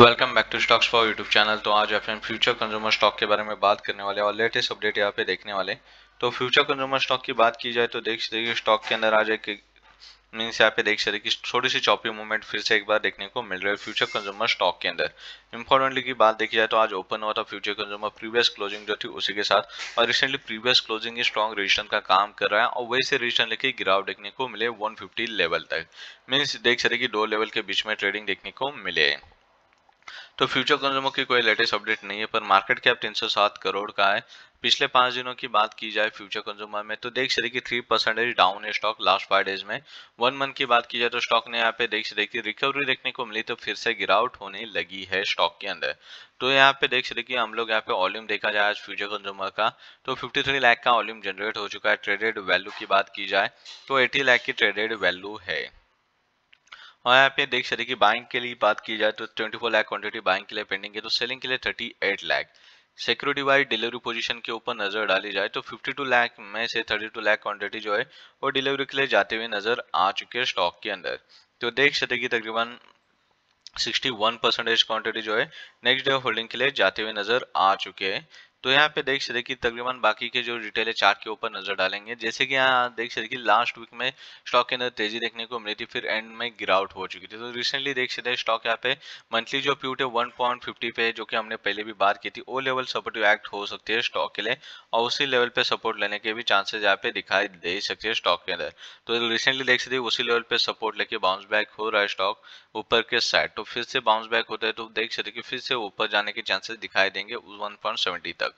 welcome back to stocks for YouTube channel तो आज अपने फ्यूचर कंज्यूमर स्टॉक के बारे में बात करने वाले और लेटेस्ट अपडेट यहाँ पे देखने वाले तो फ्यूचर कंज्यूमर स्टॉक की बात की जाए तो देख सकते हैं स्टॉक के अंदर आज एक मीन्स यहाँ पे देख सकते कि थोड़ी सी चॉपी मूवमेंट फिर से एक बार देखने को मिल रहा है फ्यूचर कंज्यूमर स्टॉक के अंदर इंपॉर्टेंटली की बात देखी जाए तो आज ओपन हुआ था फ्यूचर कंज्यूमर प्रीवियस क्लोजिंग जो थी उसी के साथ और रिसेंटली प्रीवियस क्लोजिंग ही स्ट्रॉन्ग रजिस्टन का काम कर रहा है और वही से रजिस्टन लेके गिरावट देखने को मिले वन लेवल तक मीन्स देख सकते कि दो लेवल के बीच में ट्रेडिंग देखने को मिले हैं तो फ्यूचर कंज्यूमर की कोई लेटेस्ट अपडेट नहीं है पर मार्केट कैप 307 करोड़ का है पिछले पांच दिनों की बात की जाए फ्यूचर कंज्यूमर में तो देख सके कि थ्री परसेंटेज डाउन है स्टॉक लास्ट फाइव डेज में वन मंथ की बात की जाए तो स्टॉक ने यहाँ पे देख सके कि रिकवरी देखने को मिली तो फिर से गिरावट होने लगी है स्टॉक के अंदर तो यहाँ पे देख सके कि हम लोग यहाँ पे वॉल्यूम देखा जाए फ्यूचर कंज्यूमर का तो फिफ्टी लाख का वॉल्यूम जनरेट हो चुका है ट्रेडेड वैल्यू की बात की जाए तो एटी लैख की ट्रेडेड वैल्यू है और यहाँ पे देख सकते कि बाइंग के लिए बात की जाए तो 24 लाख क्वान्टिटी बाइंग के लिए पेंडिंग है तो सेलिंग के लिए 38 lakh security wise delivery position के ऊपर नज़र डाली जाए तो 52 लाख में से 32 लाख क्वांटिटी जो है वो डिलीवरी के लिए जाते हुए नज़र आ चुके हैं स्टॉक के अंदर तो देख सकते कि तकरीबन 61 परसेंटेज क्वांटिटी जो है नेक्स्ट डे होल्डिंग के लिए जाते हुए नज़र आ चुके हैं तो यहाँ पे देख सकते कि तकरीबन बाकी के जो रिटेल है चार्ट के ऊपर नजर डालेंगे जैसे कि यहाँ देख सकते कि लास्ट वीक में स्टॉक के अंदर तेजी देखने को मिली थी फिर एंड में गिरावट हो चुकी थी तो रिसेंटली देख सकते स्टॉक यहाँ पे मंथली जो प्यूट है फिफ्टी पे जो कि हमने पहले भी बात की थी वो लेवल सपोर्टिव एक्ट हो सकती है स्टॉक के लिए और उसी लेवल पे सपोर्ट लेने के भी चांसेस यहाँ पे दिखाई दे सकते हैं स्टॉक के अंदर तो रिसेंटली देख सकते उसी लेवल पे सपोर्ट लेके बाउंस बैक हो रहा है स्टॉक ऊपर के साइड तो फिर से बाउंस बैक होता है तो देख सकते फिर से ऊपर जाने के चांसेस दिखाई देंगे वन पॉइंट सेवेंटी तक